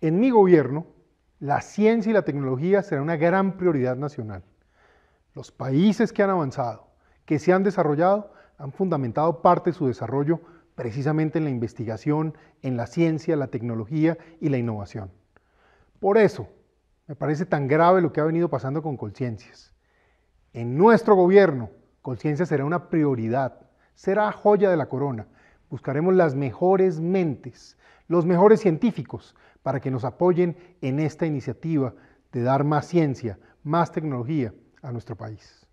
En mi gobierno, la ciencia y la tecnología será una gran prioridad nacional. Los países que han avanzado, que se han desarrollado, han fundamentado parte de su desarrollo precisamente en la investigación, en la ciencia, la tecnología y la innovación. Por eso, me parece tan grave lo que ha venido pasando con Colciencias. En nuestro gobierno, Colciencias será una prioridad, será joya de la corona buscaremos las mejores mentes, los mejores científicos, para que nos apoyen en esta iniciativa de dar más ciencia, más tecnología a nuestro país.